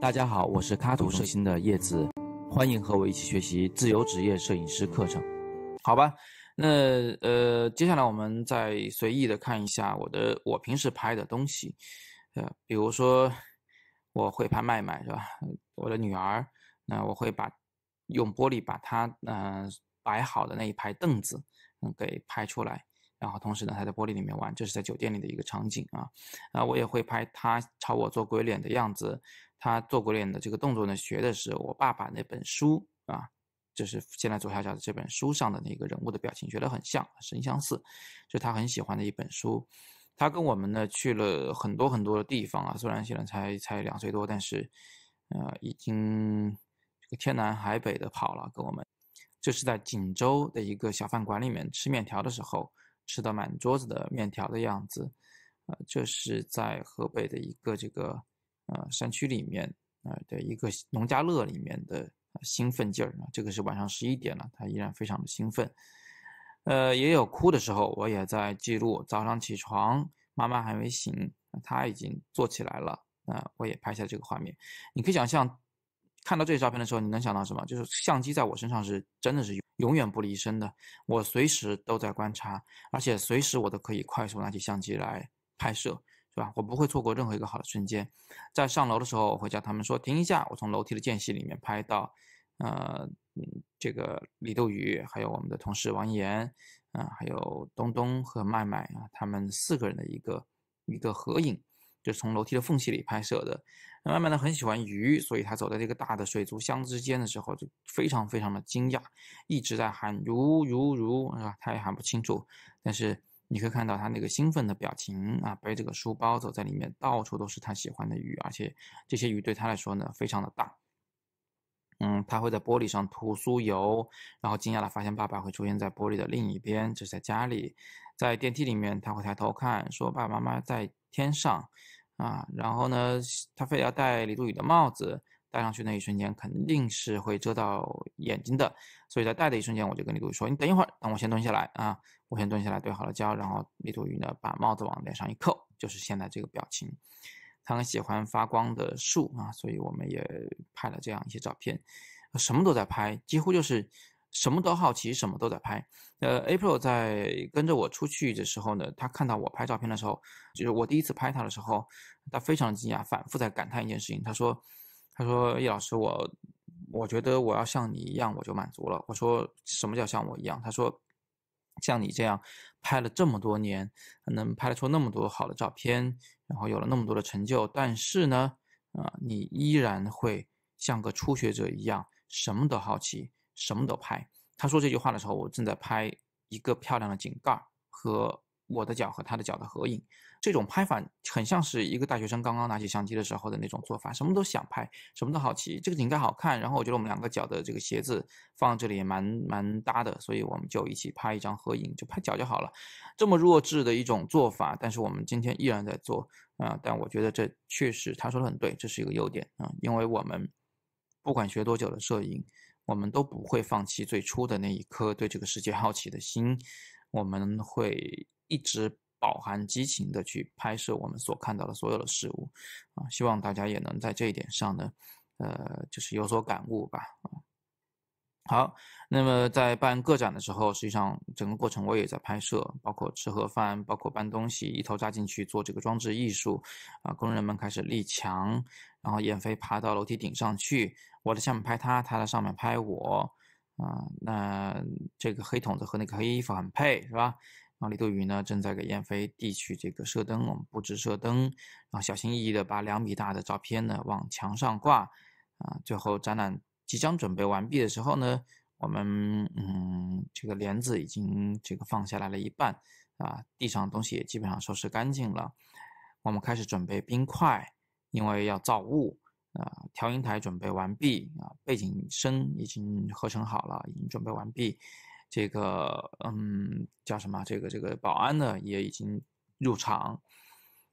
大家好，我是卡图摄影的叶子，欢迎和我一起学习自由职业摄影师课程。好吧，那呃，接下来我们再随意的看一下我的我平时拍的东西，呃，比如说我会拍麦麦是吧？我的女儿，那我会把用玻璃把她嗯摆好的那一排凳子嗯给拍出来，然后同时呢她在玻璃里面玩，这是在酒店里的一个场景啊。啊，我也会拍她朝我做鬼脸的样子。他做过练的这个动作呢，学的是我爸爸那本书啊，就是现在左下角的这本书上的那个人物的表情，学得很像，神相似。就是他很喜欢的一本书。他跟我们呢去了很多很多的地方啊，虽然现在才才两岁多，但是呃已经这个天南海北的跑了跟我们。这是在锦州的一个小饭馆里面吃面条的时候，吃的满桌子的面条的样子。呃，这是在河北的一个这个。呃，山区里面啊的一个农家乐里面的兴奋劲儿啊，这个是晚上十一点了，他依然非常的兴奋。呃，也有哭的时候，我也在记录。早上起床，妈妈还没醒，他已经坐起来了。啊，我也拍下这个画面。你可以想象，看到这些照片的时候，你能想到什么？就是相机在我身上是真的是永远不离身的，我随时都在观察，而且随时我都可以快速拿起相机来拍摄。对吧？我不会错过任何一个好的瞬间，在上楼的时候，我会叫他们说停一下，我从楼梯的间隙里面拍到，呃，这个李豆鱼，还有我们的同事王岩，啊，还有东东和麦麦啊，他们四个人的一个一个合影，就是从楼梯的缝隙里拍摄的。那麦麦呢，很喜欢鱼，所以他走在这个大的水族箱之间的时候，就非常非常的惊讶，一直在喊“如如如”啊，他也喊不清楚，但是。你可以看到他那个兴奋的表情啊，背着个书包走在里面，到处都是他喜欢的鱼，而且这些鱼对他来说呢非常的大。嗯，他会在玻璃上涂酥油，然后惊讶的发现爸爸会出现在玻璃的另一边，这是在家里，在电梯里面他会抬头看，说爸爸妈妈在天上，啊，然后呢他非要戴李露宇的帽子。戴上去那一瞬间肯定是会遮到眼睛的，所以在戴的一瞬间，我就跟李朵宇说：“你等一会儿，等我先蹲下来啊，我先蹲下来对好了焦。”然后李朵宇呢，把帽子往脸上一扣，就是现在这个表情。他很喜欢发光的树啊，所以我们也拍了这样一些照片，什么都在拍，几乎就是什么都好奇，什么都在拍。呃，April 在跟着我出去的时候呢，他看到我拍照片的时候，就是我第一次拍他的时候，他非常惊讶，反复在感叹一件事情，他说。他说：“叶老师，我我觉得我要像你一样，我就满足了。”我说：“什么叫像我一样？”他说：“像你这样拍了这么多年，能拍出那么多好的照片，然后有了那么多的成就，但是呢，啊，你依然会像个初学者一样，什么都好奇，什么都拍。”他说这句话的时候，我正在拍一个漂亮的井盖和我的脚和他的脚的合影。这种拍法很像是一个大学生刚刚拿起相机的时候的那种做法，什么都想拍，什么都好奇。这个景该好看，然后我觉得我们两个脚的这个鞋子放这里也蛮蛮搭的，所以我们就一起拍一张合影，就拍脚就好了。这么弱智的一种做法，但是我们今天依然在做啊！但我觉得这确实他说的很对，这是一个优点啊，因为我们不管学多久的摄影，我们都不会放弃最初的那一颗对这个世界好奇的心，我们会一直。饱含激情的去拍摄我们所看到的所有的事物，啊，希望大家也能在这一点上呢，呃，就是有所感悟吧。好，那么在办个展的时候，实际上整个过程我也在拍摄，包括吃盒饭，包括搬东西，一头扎进去做这个装置艺术，啊，工人们开始立墙，然后燕飞爬到楼梯顶上去，我在下面拍他，他在上面拍我，啊，那这个黑筒子和那个黑衣服很配，是吧？然后李渡宇呢，正在给燕飞递去这个射灯，我们布置射灯，然后小心翼翼地把两米大的照片呢往墙上挂，啊，最后展览即将准备完毕的时候呢，我们嗯，这个帘子已经这个放下来了一半，啊，地上东西也基本上收拾干净了，我们开始准备冰块，因为要造雾，啊，调音台准备完毕，啊，背景声已经合成好了，已经准备完毕。这个嗯，叫什么？这个这个保安呢，也已经入场。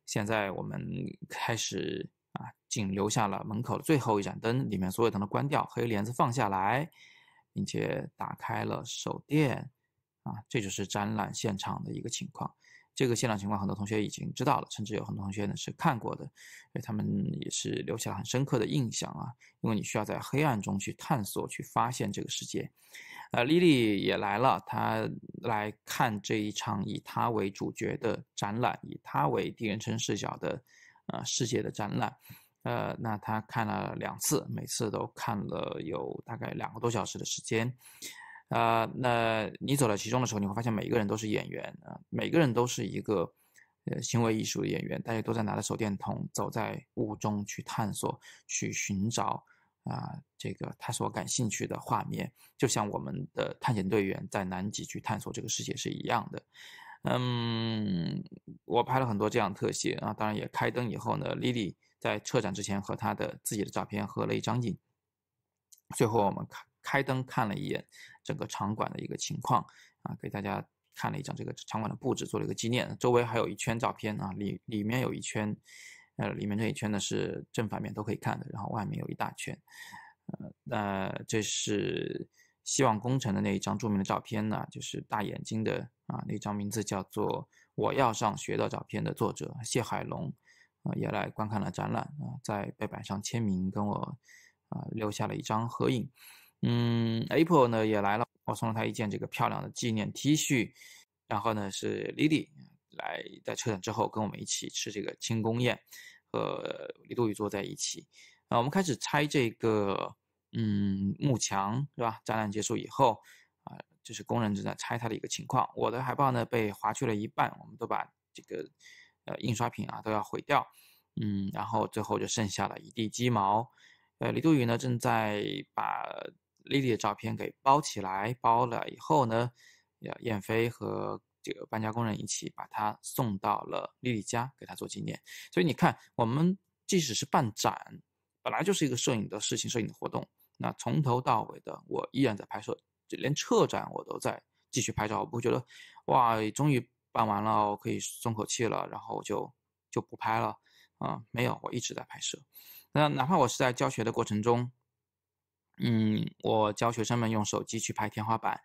现在我们开始啊，仅留下了门口的最后一盏灯，里面所有灯都关掉，黑帘子放下来，并且打开了手电啊，这就是展览现场的一个情况。这个现场情况，很多同学已经知道了，甚至有很多同学呢是看过的，他们也是留下了很深刻的印象啊。因为你需要在黑暗中去探索、去发现这个世界。呃，莉莉也来了，她来看这一场以她为主角的展览，以她为第一人称视角的，呃，世界的展览。呃，那她看了两次，每次都看了有大概两个多小时的时间。啊，那你走到其中的时候，你会发现每一个人都是演员啊，每个人都是一个呃行为艺术的演员，大家都在拿着手电筒走在雾中去探索，去寻找啊，这个他所感兴趣的画面，就像我们的探险队员在南极去探索这个世界是一样的。嗯，我拍了很多这样特写啊，当然也开灯以后呢，Lily 在车展之前和他的自己的照片合了一张影。最后我们看。开灯看了一眼整个场馆的一个情况啊，给大家看了一张这个场馆的布置，做了一个纪念。周围还有一圈照片啊，里里面有一圈，呃，里面这一圈呢是正反面都可以看的，然后外面有一大圈。呃，那这是希望工程的那一张著名的照片呢，就是大眼睛的啊那张名字叫做《我要上学》的照片的作者谢海龙，啊也来观看了展览啊，在背板上签名，跟我啊留下了一张合影。嗯 a p r i l 呢也来了，我送了他一件这个漂亮的纪念 T 恤，然后呢是 Lily 来在车展之后跟我们一起吃这个庆功宴，和李杜宇坐在一起。啊，我们开始拆这个嗯幕墙是吧？展览结束以后啊，就是工人正在拆它的一个情况。我的海报呢被划去了一半，我们都把这个呃印刷品啊都要毁掉，嗯，然后最后就剩下了一地鸡毛。呃，李杜宇呢正在把。莉莉的照片给包起来，包了以后呢，燕飞和这个搬家工人一起把它送到了莉莉家，给她做纪念。所以你看，我们即使是办展，本来就是一个摄影的事情，摄影的活动，那从头到尾的我依然在拍摄，连撤展我都在继续拍照。我不会觉得，哇，终于办完了，我可以松口气了，然后就就不拍了啊？没有，我一直在拍摄。那哪怕我是在教学的过程中。嗯，我教学生们用手机去拍天花板，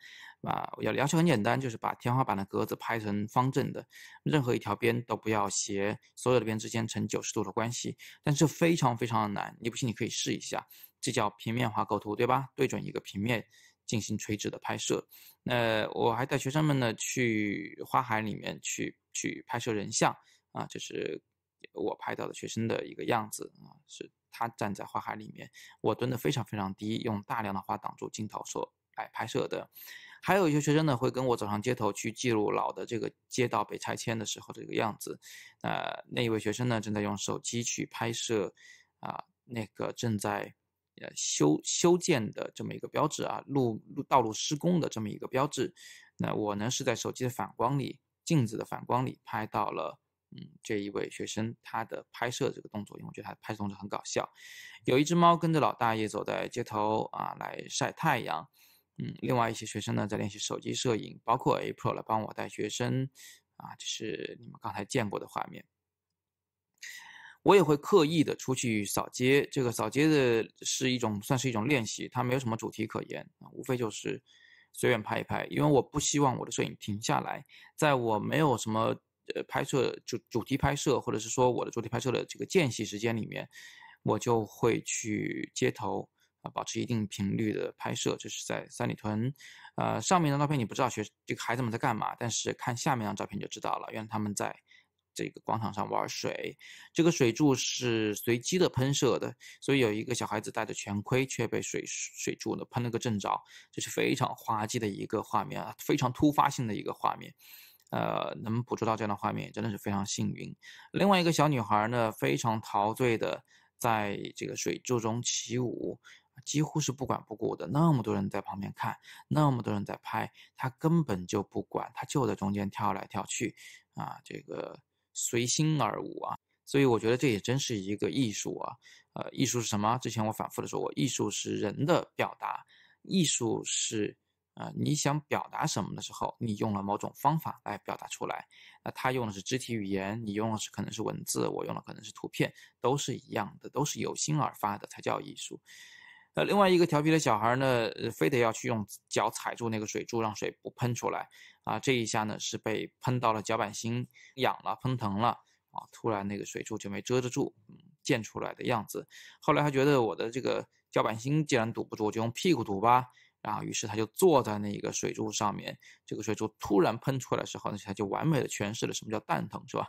啊，要要求很简单，就是把天花板的格子拍成方正的，任何一条边都不要斜，所有的边之间成九十度的关系。但是非常非常的难，你不信你可以试一下，这叫平面化构图，对吧？对准一个平面进行垂直的拍摄。那我还带学生们呢去花海里面去去拍摄人像，啊，这是我拍到的学生的一个样子啊，是。他站在花海里面，我蹲得非常非常低，用大量的花挡住镜头，所来拍摄的。还有一些学生呢，会跟我走上街头去记录老的这个街道被拆迁的时候这个样子。呃，那一位学生呢，正在用手机去拍摄啊，那个正在呃修修建的这么一个标志啊，路路道路施工的这么一个标志。那我呢，是在手机的反光里，镜子的反光里拍到了。嗯，这一位学生他的拍摄这个动作，因为我觉得他拍摄动作很搞笑。有一只猫跟着老大爷走在街头啊，来晒太阳。嗯，另外一些学生呢在练习手机摄影，包括 A Pro 来帮我带学生啊，这是你们刚才见过的画面。我也会刻意的出去扫街，这个扫街的是一种算是一种练习，它没有什么主题可言啊，无非就是随便拍一拍，因为我不希望我的摄影停下来，在我没有什么。呃拍摄主主题拍摄，或者是说我的主题拍摄的这个间隙时间里面，我就会去街头啊，保持一定频率的拍摄。就是在三里屯，呃，上面的照片你不知道学这个孩子们在干嘛，但是看下面张照片就知道了，原来他们在这个广场上玩水。这个水柱是随机的喷射的，所以有一个小孩子戴着全盔，却被水水柱呢喷了个正着，这是非常滑稽的一个画面啊，非常突发性的一个画面。呃，能捕捉到这样的画面，真的是非常幸运。另外一个小女孩呢，非常陶醉的在这个水柱中起舞，几乎是不管不顾的。那么多人在旁边看，那么多人在拍，她根本就不管，她就在中间跳来跳去，啊，这个随心而舞啊。所以我觉得这也真是一个艺术啊。呃，艺术是什么？之前我反复的说，过，艺术是人的表达，艺术是。你想表达什么的时候，你用了某种方法来表达出来。那他用的是肢体语言，你用的是可能是文字，我用的可能是图片，都是一样的，都是有心而发的才叫艺术。那另外一个调皮的小孩呢，非得要去用脚踩住那个水柱，让水不喷出来。啊，这一下呢是被喷到了脚板心，痒了，喷疼了，啊，突然那个水柱就没遮得住，溅出来的样子。后来他觉得我的这个脚板心既然堵不住，就用屁股堵吧。然后，于是他就坐在那个水柱上面。这个水柱突然喷出来的时候，他就完美的诠释了什么叫蛋疼，是吧？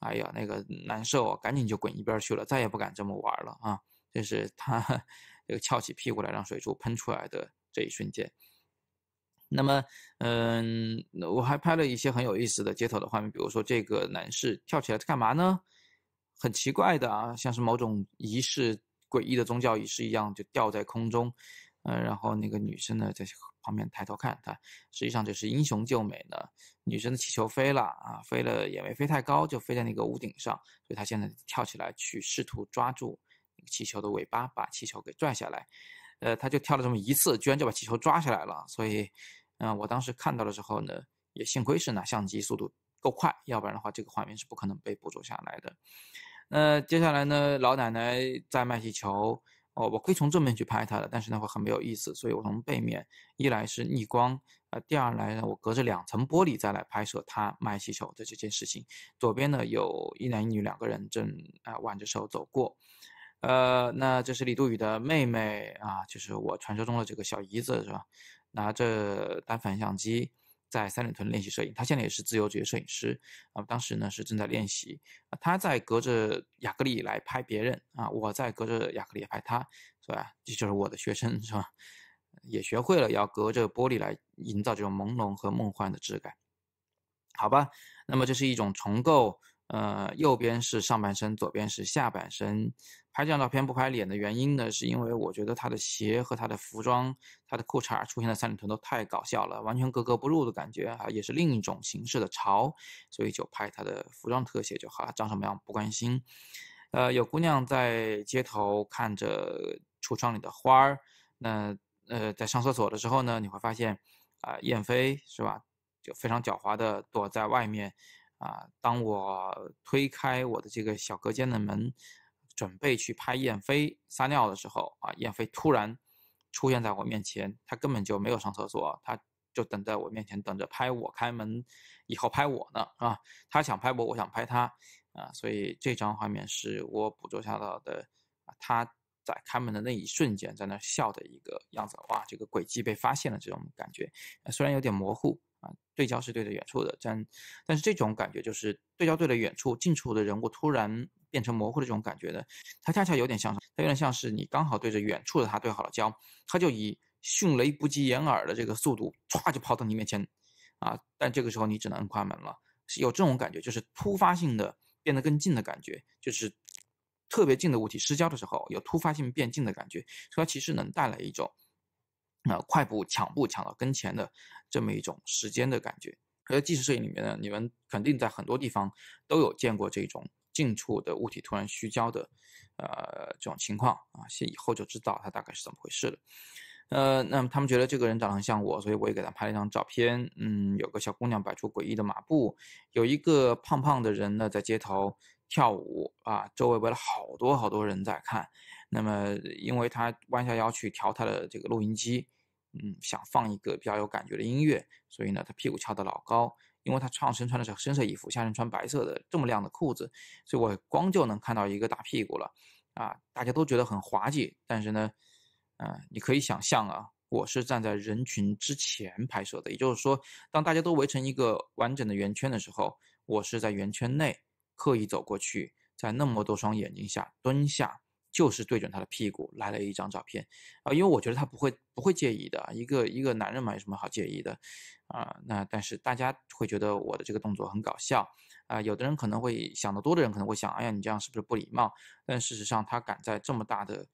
哎呀，那个难受，赶紧就滚一边去了，再也不敢这么玩了啊！这是他 这个翘起屁股来让水柱喷出来的这一瞬间。那么，嗯，我还拍了一些很有意思的街头的画面，比如说这个男士跳起来干嘛呢？很奇怪的啊，像是某种仪式，诡异的宗教仪式一样，就吊在空中。呃，然后那个女生呢，在旁边抬头看，她实际上就是英雄救美呢。女生的气球飞了啊，飞了也没飞太高，就飞在那个屋顶上，所以她现在跳起来去试图抓住气球的尾巴，把气球给拽下来。呃，她就跳了这么一次，居然就把气球抓下来了。所以，嗯，我当时看到的时候呢，也幸亏是拿相机速度够快，要不然的话，这个画面是不可能被捕捉下来的。那接下来呢，老奶奶在卖气球。哦，我可以从正面去拍他的，但是那会很没有意思，所以我从背面。一来是逆光，呃，第二来呢，我隔着两层玻璃再来拍摄他卖气球的这件事情。左边呢有一男一女两个人正啊挽着手走过，呃，那这是李杜宇的妹妹啊，就是我传说中的这个小姨子是吧？拿着单反相机。在三里屯练习摄影，他现在也是自由职业摄影师啊。当时呢是正在练习，他在隔着亚克力来拍别人啊，我在隔着亚克力拍他，是吧？这就是我的学生，是吧？也学会了要隔着玻璃来营造这种朦胧和梦幻的质感，好吧？那么这是一种重构，呃，右边是上半身，左边是下半身。拍这样照片不拍脸的原因呢，是因为我觉得他的鞋和他的服装、他的裤衩出现在三里屯都太搞笑了，完全格格不入的感觉，也是另一种形式的潮，所以就拍他的服装特写就好，了，长什么样不关心。呃，有姑娘在街头看着橱窗里的花儿，那呃，在上厕所的时候呢，你会发现啊，燕飞是吧，就非常狡猾的躲在外面。啊，当我推开我的这个小隔间的门。准备去拍燕飞撒尿的时候啊，燕飞突然出现在我面前，他根本就没有上厕所，他就等在我面前等着拍我开门以后拍我呢啊，他想拍我，我想拍他啊，所以这张画面是我捕捉下的，他在开门的那一瞬间在那笑的一个样子，哇，这个轨迹被发现了这种感觉，虽然有点模糊啊，对焦是对着远处的，但但是这种感觉就是对焦对的远处，近处的人物突然。变成模糊的这种感觉的，它恰恰有点像，它有点像是你刚好对着远处的它对好了焦，它就以迅雷不及掩耳的这个速度唰就跑到你面前，啊！但这个时候你只能摁快门了，是有这种感觉，就是突发性的变得更近的感觉，就是特别近的物体失焦的时候有突发性变近的感觉，它其实能带来一种，呃，快步抢步抢到跟前的这么一种时间的感觉。在纪实摄影里面呢，你们肯定在很多地方都有见过这种。近处的物体突然虚焦的，呃，这种情况啊，先以后就知道它大概是怎么回事了。呃，那么他们觉得这个人长得很像我，所以我也给他拍了一张照片。嗯，有个小姑娘摆出诡异的马步，有一个胖胖的人呢在街头跳舞啊，周围围了好多好多人在看。那么因为他弯下腰去调他的这个录音机，嗯，想放一个比较有感觉的音乐，所以呢他屁股翘得老高。因为他上身穿的是深色衣服，下身穿白色的这么亮的裤子，所以我光就能看到一个大屁股了，啊，大家都觉得很滑稽。但是呢，啊，你可以想象啊，我是站在人群之前拍摄的，也就是说，当大家都围成一个完整的圆圈的时候，我是在圆圈内刻意走过去，在那么多双眼睛下蹲下。就是对准他的屁股来了一张照片啊，因为我觉得他不会不会介意的，一个一个男人嘛，有什么好介意的啊？那但是大家会觉得我的这个动作很搞笑啊，有的人可能会想得多的人可能会想，哎呀，你这样是不是不礼貌？但事实上，他敢在这么大的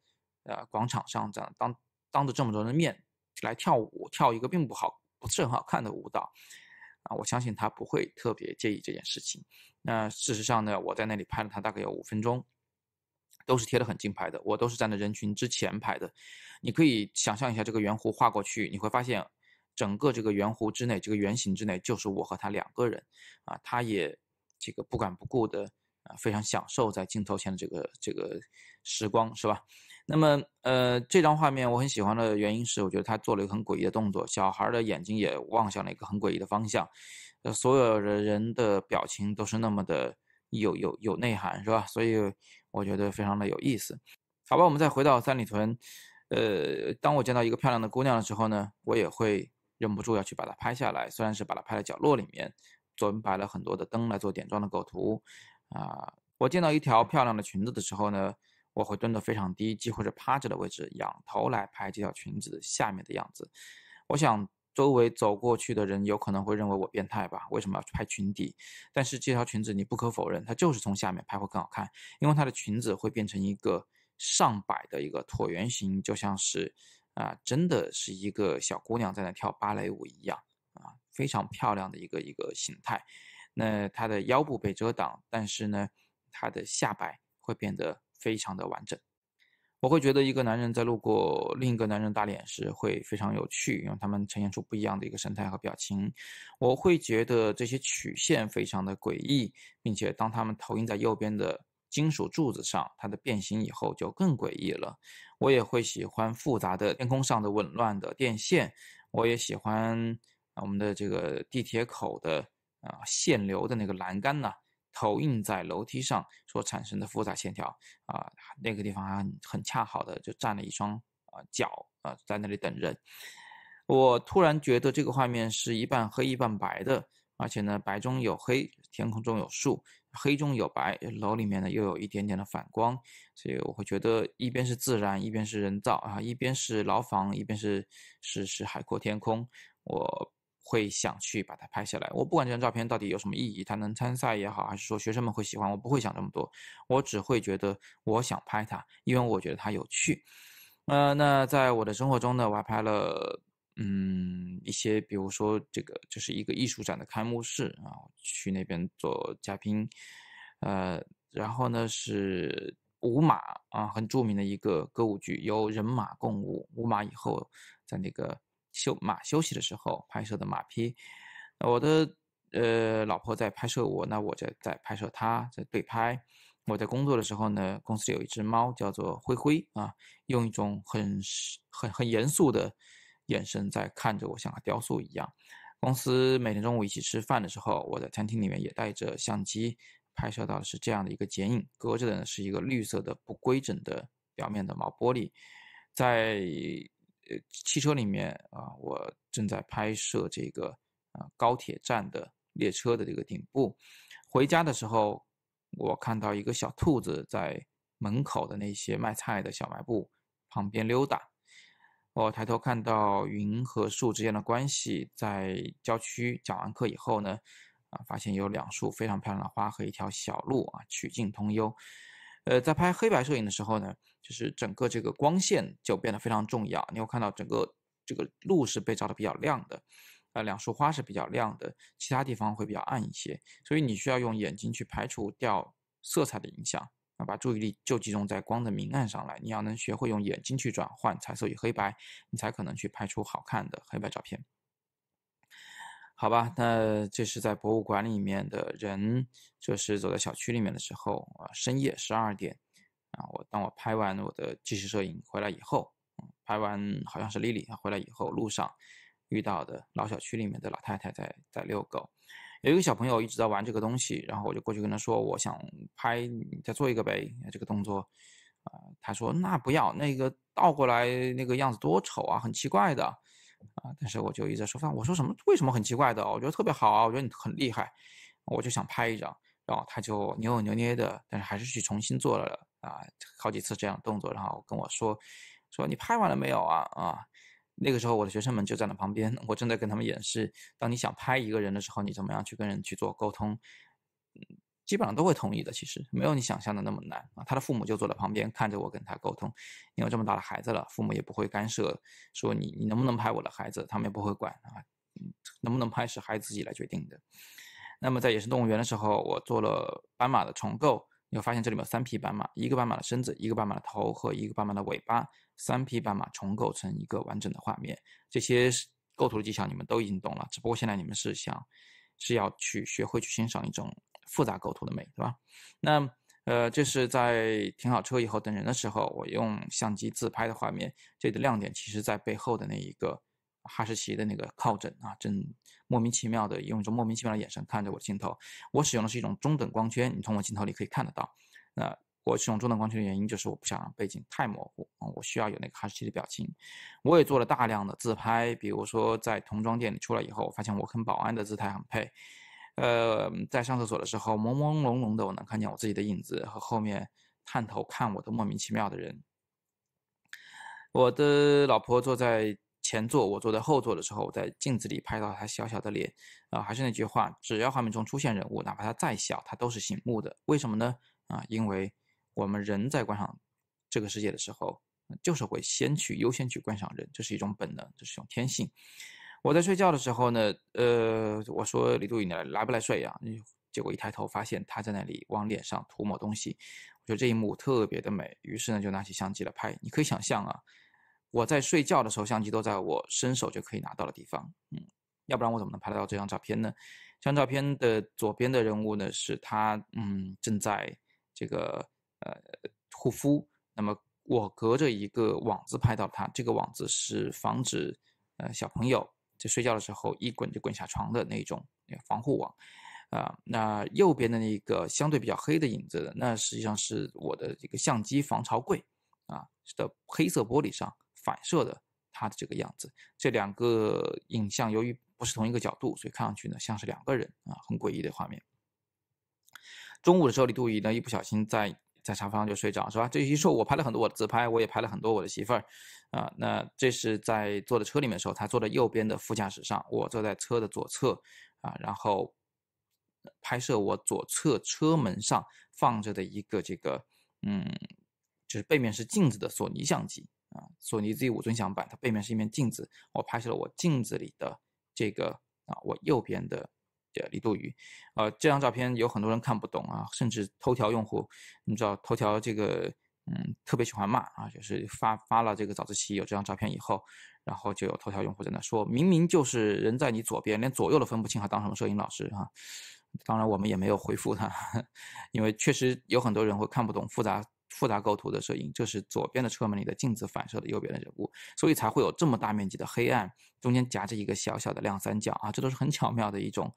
呃广场上这样当当着这么多人的面来跳舞，跳一个并不好，不是很好看的舞蹈啊，我相信他不会特别介意这件事情。那事实上呢，我在那里拍了他大概有五分钟。都是贴得很近拍的，我都是站在人群之前拍的。你可以想象一下，这个圆弧画过去，你会发现，整个这个圆弧之内，这个圆形之内就是我和他两个人，啊，他也这个不管不顾的啊，非常享受在镜头前的这个这个时光，是吧？那么，呃，这张画面我很喜欢的原因是，我觉得他做了一个很诡异的动作，小孩的眼睛也望向了一个很诡异的方向，呃，所有的人的表情都是那么的有有有内涵，是吧？所以。我觉得非常的有意思，好吧，我们再回到三里屯，呃，当我见到一个漂亮的姑娘的时候呢，我也会忍不住要去把她拍下来，虽然是把她拍在角落里面，左边摆了很多的灯来做点状的构图，啊，我见到一条漂亮的裙子的时候呢，我会蹲的非常低，几乎是趴着的位置，仰头来拍这条裙子下面的样子，我想。周围走过去的人有可能会认为我变态吧？为什么要去拍裙底？但是这条裙子你不可否认，它就是从下面拍会更好看，因为它的裙子会变成一个上摆的一个椭圆形，就像是啊，真的是一个小姑娘在那跳芭蕾舞一样啊，非常漂亮的一个一个形态。那她的腰部被遮挡，但是呢，她的下摆会变得非常的完整。我会觉得一个男人在路过另一个男人大脸时会非常有趣，因为他们呈现出不一样的一个神态和表情。我会觉得这些曲线非常的诡异，并且当它们投影在右边的金属柱子上，它的变形以后就更诡异了。我也会喜欢复杂的天空上的紊乱的电线，我也喜欢我们的这个地铁口的啊限流的那个栏杆呐。投影在楼梯上所产生的复杂线条啊，那个地方很恰好的就站了一双啊脚啊，在那里等人。我突然觉得这个画面是一半黑一半白的，而且呢，白中有黑，天空中有树，黑中有白，楼里面呢又有一点点的反光，所以我会觉得一边是自然，一边是人造啊，一边是牢房，一边是是是海阔天空。我。会想去把它拍下来。我不管这张照片到底有什么意义，它能参赛也好，还是说学生们会喜欢，我不会想这么多。我只会觉得我想拍它，因为我觉得它有趣。呃，那在我的生活中呢，我还拍了嗯一些，比如说这个就是一个艺术展的开幕式啊，去那边做嘉宾。呃，然后呢是舞马啊，很著名的一个歌舞剧，由人马共舞。舞马以后在那个。休马休息的时候拍摄的马匹，我的呃老婆在拍摄我，那我在在拍摄她，在对拍。我在工作的时候呢，公司有一只猫叫做灰灰啊，用一种很很很严肃的眼神在看着我，像个雕塑一样。公司每天中午一起吃饭的时候，我在餐厅里面也带着相机拍摄到是这样的一个剪影，隔着的呢是一个绿色的不规整的表面的毛玻璃，在。呃，汽车里面啊，我正在拍摄这个啊高铁站的列车的这个顶部。回家的时候，我看到一个小兔子在门口的那些卖菜的小卖部旁边溜达。我抬头看到云和树之间的关系。在郊区讲完课以后呢，啊，发现有两束非常漂亮的花和一条小路啊，曲径通幽。呃，在拍黑白摄影的时候呢，就是整个这个光线就变得非常重要。你会看到整个这个路是被照的比较亮的，呃，两束花是比较亮的，其他地方会比较暗一些。所以你需要用眼睛去排除掉色彩的影响，啊，把注意力就集中在光的明暗上来。你要能学会用眼睛去转换彩色与黑白，你才可能去拍出好看的黑白照片。好吧，那这是在博物馆里面的人，就是走在小区里面的时候啊，深夜十二点啊。我当我拍完我的纪实摄影回来以后，拍完好像是莉莉回来以后路上遇到的老小区里面的老太太在在遛狗，有一个小朋友一直在玩这个东西，然后我就过去跟他说，我想拍你再做一个呗，这个动作啊，他说那不要，那个倒过来那个样子多丑啊，很奇怪的。啊！但是我就一直在说，我说什么？为什么很奇怪的？我觉得特别好啊！我觉得你很厉害，我就想拍一张。然后他就扭扭捏捏的，但是还是去重新做了啊，好几次这样的动作。然后跟我说，说你拍完了没有啊？啊！那个时候我的学生们就站在旁边，我正在跟他们演示，当你想拍一个人的时候，你怎么样去跟人去做沟通？嗯。基本上都会同意的，其实没有你想象的那么难啊。他的父母就坐在旁边看着我跟他沟通。你有这么大的孩子了，父母也不会干涉，说你你能不能拍我的孩子，他们也不会管啊。能不能拍是孩子自己来决定的。那么在野生动物园的时候，我做了斑马的重构，你会发现这里面有三匹斑马，一个斑马的身子，一个斑马的头和一个斑马的尾巴，三匹斑马重构成一个完整的画面。这些构图的技巧你们都已经懂了，只不过现在你们是想是要去学会去欣赏一种。复杂构图的美，对吧？那呃，这是在停好车以后等人的时候，我用相机自拍的画面。这个亮点其实，在背后的那一个哈士奇的那个靠枕啊，正莫名其妙的用一种莫名其妙的眼神看着我的镜头。我使用的是一种中等光圈，你从我镜头里可以看得到。那我使用中等光圈的原因，就是我不想让背景太模糊，我需要有那个哈士奇的表情。我也做了大量的自拍，比如说在童装店里出来以后，发现我跟保安的姿态很配。呃，在上厕所的时候，朦朦胧胧的，我能看见我自己的影子和后面探头看我的莫名其妙的人。我的老婆坐在前座，我坐在后座的时候，我在镜子里拍到她小小的脸。啊，还是那句话，只要画面中出现人物，哪怕他再小，他都是醒目的。为什么呢？啊，因为我们人在观赏这个世界的时候，就是会先去优先去观赏人，这是一种本能，这是一种天性。我在睡觉的时候呢，呃，我说李杜宇，你来不来睡呀？结果一抬头发现他在那里往脸上涂抹东西，我觉得这一幕特别的美，于是呢就拿起相机来拍。你可以想象啊，我在睡觉的时候，相机都在我伸手就可以拿到的地方，嗯，要不然我怎么能拍得到这张照片呢？这张照片的左边的人物呢是他，嗯，正在这个呃护肤，那么我隔着一个网子拍到他，这个网子是防止呃小朋友。睡觉的时候一滚就滚下床的那种防护网啊，那右边的那个相对比较黑的影子，那实际上是我的这个相机防潮柜啊的黑色玻璃上反射的它的这个样子。这两个影像由于不是同一个角度，所以看上去呢像是两个人啊，很诡异的画面。中午的时候李杜怡呢一不小心在。在沙发上就睡着是吧？这一说我拍了很多我的自拍，我也拍了很多我的媳妇儿，啊，那这是在坐在车里面的时候，她坐在右边的副驾驶上，我坐在车的左侧，啊，然后拍摄我左侧车门上放着的一个这个，嗯，就是背面是镜子的索尼相机啊，索尼 Z5 尊享版，它背面是一面镜子，我拍摄了我镜子里的这个啊，我右边的。李杜宇，呃，这张照片有很多人看不懂啊，甚至头条用户，你知道头条这个，嗯，特别喜欢骂啊，就是发发了这个早自习有这张照片以后，然后就有头条用户在那说明明就是人在你左边，连左右都分不清还当什么摄影老师啊？当然我们也没有回复他，因为确实有很多人会看不懂复杂复杂构图的摄影，这是左边的车门里的镜子反射的右边的人物，所以才会有这么大面积的黑暗，中间夹着一个小小的亮三角啊，这都是很巧妙的一种。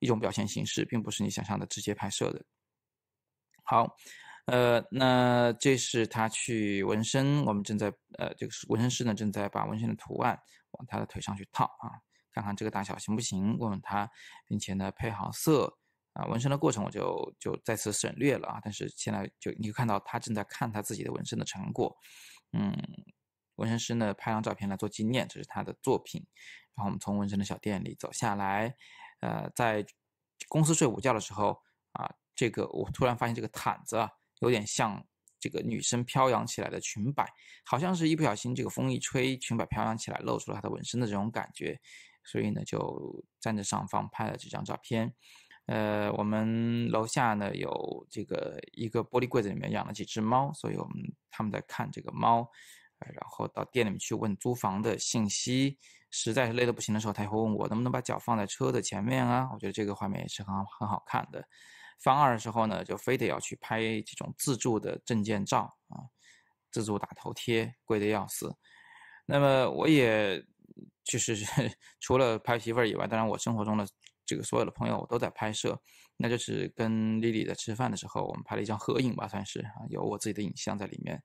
一种表现形式，并不是你想象的直接拍摄的。好，呃，那这是他去纹身，我们正在呃，这个纹身师呢正在把纹身的图案往他的腿上去套啊，看看这个大小行不行，问问他，并且呢配好色啊。纹身的过程我就就再次省略了啊，但是现在就你看到他正在看他自己的纹身的成果，嗯，纹身师呢拍张照片来做纪念，这是他的作品。然后我们从纹身的小店里走下来。呃，在公司睡午觉的时候啊，这个我突然发现这个毯子啊，有点像这个女生飘扬起来的裙摆，好像是一不小心这个风一吹，裙摆飘扬起来，露出了她的纹身的这种感觉。所以呢，就站在上方拍了这张照片。呃，我们楼下呢有这个一个玻璃柜子里面养了几只猫，所以我们他们在看这个猫，然后到店里面去问租房的信息。实在是累得不行的时候，他也会问我能不能把脚放在车的前面啊？我觉得这个画面也是很很好看的。方二的时候呢，就非得要去拍这种自助的证件照啊，自助打头贴贵的要死。那么我也就是 除了拍媳妇儿以外，当然我生活中的这个所有的朋友我都在拍摄。那就是跟丽丽在吃饭的时候，我们拍了一张合影吧，算是啊，有我自己的影像在里面。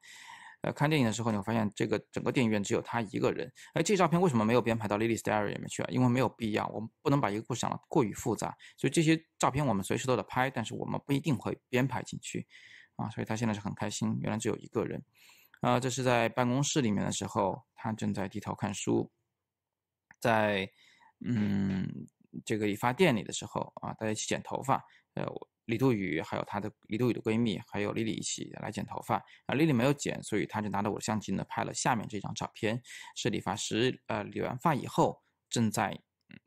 呃，看电影的时候你会发现，这个整个电影院只有他一个人。哎，这照片为什么没有编排到《Lily's Diary》里面去啊？因为没有必要，我们不能把一个故事讲得过于复杂。所以这些照片我们随时都得拍，但是我们不一定会编排进去，啊，所以他现在是很开心，原来只有一个人。啊，这是在办公室里面的时候，他正在低头看书。在，嗯，这个理发店里的时候，啊，大家一起剪头发。呃，李杜宇还有她的李杜宇的闺蜜，还有丽丽一起来剪头发啊。丽丽没有剪，所以她就拿着我的相机呢，拍了下面这张照片。是理发师呃理完发以后，正在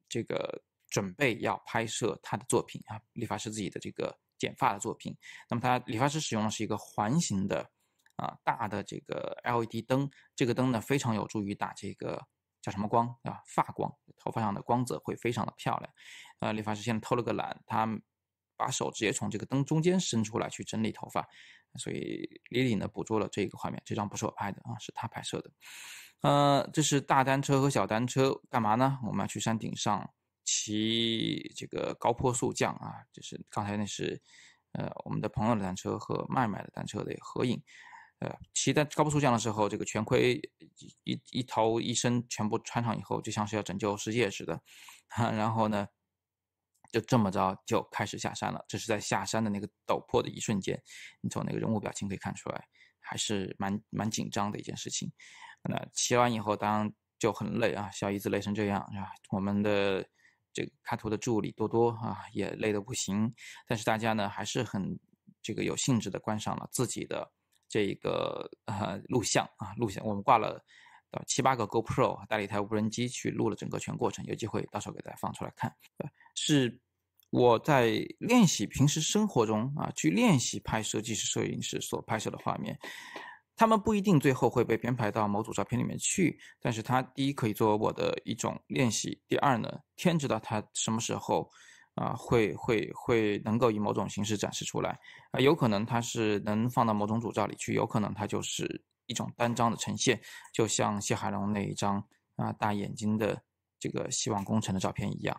这个准备要拍摄他的作品啊。理发师自己的这个剪发的作品。那么她理发师使用的是一个环形的啊大的这个 LED 灯，这个灯呢非常有助于打这个叫什么光啊？发光，头发上的光泽会非常的漂亮。啊，理发师现在偷了个懒，他。把手直接从这个灯中间伸出来去整理头发，所以李李呢捕捉了这一个画面。这张不是我拍的啊，是他拍摄的。呃，这是大单车和小单车干嘛呢？我们要去山顶上骑这个高坡速降啊！就是刚才那是呃我们的朋友的单车和麦麦的单车的合影。呃，骑在高坡速降的时候，这个全盔一一头一身全部穿上以后，就像是要拯救世界似的。然后呢？就这么着就开始下山了，这是在下山的那个陡坡的一瞬间，你从那个人物表情可以看出来，还是蛮蛮紧张的一件事情。那骑完以后当然就很累啊，小姨子累成这样啊，我们的这个开图的助理多多啊也累得不行，但是大家呢还是很这个有兴致的观赏了自己的这个呃录像啊录像，我们挂了。到七八个 Go Pro 带了一台无人机去录了整个全过程，有机会到时候给大家放出来看。是我在练习，平时生活中啊去练习拍摄，纪实摄影师所拍摄的画面，他们不一定最后会被编排到某组照片里面去，但是它第一可以作为我的一种练习，第二呢，天知道它什么时候啊会会会能够以某种形式展示出来啊，有可能它是能放到某种组照里去，有可能它就是。一种单张的呈现，就像谢海龙那一张啊大眼睛的这个希望工程的照片一样。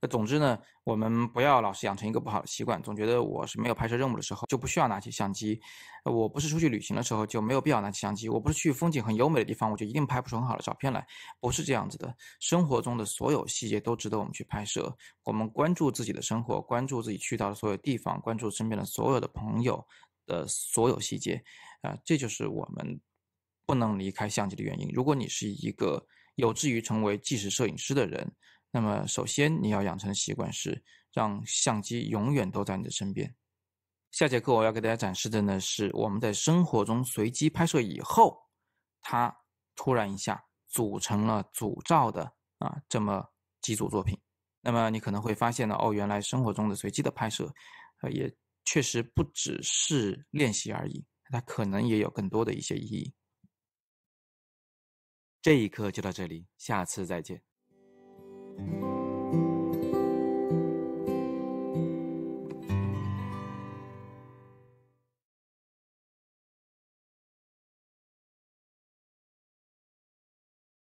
那总之呢，我们不要老是养成一个不好的习惯，总觉得我是没有拍摄任务的时候就不需要拿起相机，我不是出去旅行的时候就没有必要拿起相机，我不是去风景很优美的地方我就一定拍不出很好的照片来，不是这样子的。生活中的所有细节都值得我们去拍摄，我们关注自己的生活，关注自己去到的所有地方，关注身边的所有的朋友的所有细节。啊，这就是我们不能离开相机的原因。如果你是一个有志于成为纪实摄影师的人，那么首先你要养成的习惯是让相机永远都在你的身边。下节课我要给大家展示的呢，是我们在生活中随机拍摄以后，它突然一下组成了组照的啊这么几组作品。那么你可能会发现呢，哦，原来生活中的随机的拍摄，呃，也确实不只是练习而已。它可能也有更多的一些意义。这一刻就到这里，下次再见。